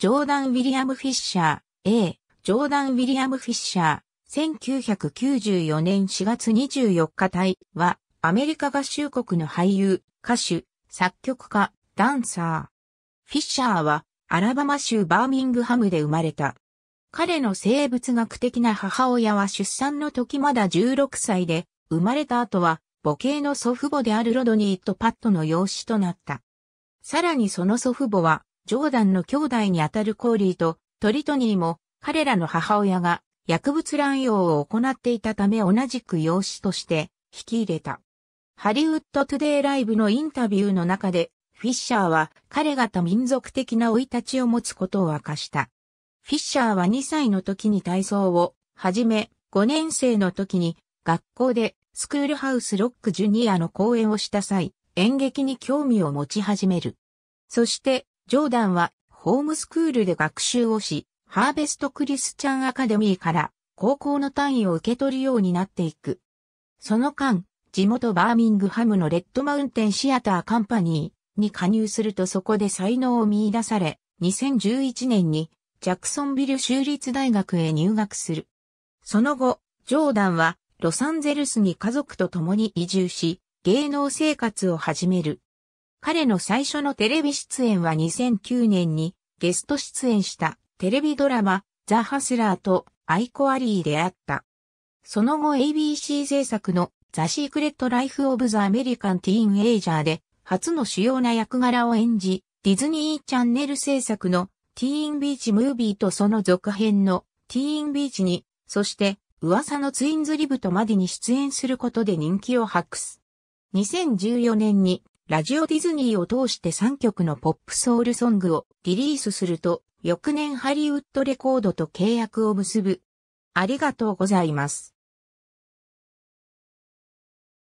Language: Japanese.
ジョーダン・ウィリアム・フィッシャー、A、ジョーダン・ウィリアム・フィッシャー、1994年4月24日隊は、アメリカ合衆国の俳優、歌手、作曲家、ダンサー。フィッシャーは、アラバマ州バーミングハムで生まれた。彼の生物学的な母親は出産の時まだ16歳で、生まれた後は母系の祖父母であるロドニーとパットの養子となった。さらにその祖父母はジョーダンの兄弟にあたるコーリーとトリトニーも彼らの母親が薬物乱用を行っていたため同じく養子として引き入れた。ハリウッドトゥデイライブのインタビューの中でフィッシャーは彼が多民族的な老い立ちを持つことを明かした。フィッシャーは2歳の時に体操を始め、5年生の時に学校でスクールハウスロックジュニアの講演をした際、演劇に興味を持ち始める。そしてジョーダンはホームスクールで学習をし、ハーベストクリスチャンアカデミーから高校の単位を受け取るようになっていく。その間、地元バーミングハムのレッドマウンテンシアターカンパニーに加入するとそこで才能を見出され、2011年にジャクソンビル州立大学へ入学する。その後、ジョーダンはロサンゼルスに家族と共に移住し、芸能生活を始める。彼の最初のテレビ出演は2009年にゲスト出演したテレビドラマザ・ハスラーとアイコ・アリーであった。その後 ABC 制作のザ・シークレット・ライフ・オブ・ザ・アメリカン・ティーン・エイジャーで初の主要な役柄を演じ、ディズニーチャンネル制作のティーン・ビーチ・ムービーとその続編のティーン・ビーチに、そして噂のツインズ・リブとまでに出演することで人気を博す。2014年にラジオディズニーを通して3曲のポップソウルソングをリリースすると、翌年ハリウッドレコードと契約を結ぶ。ありがとうございます。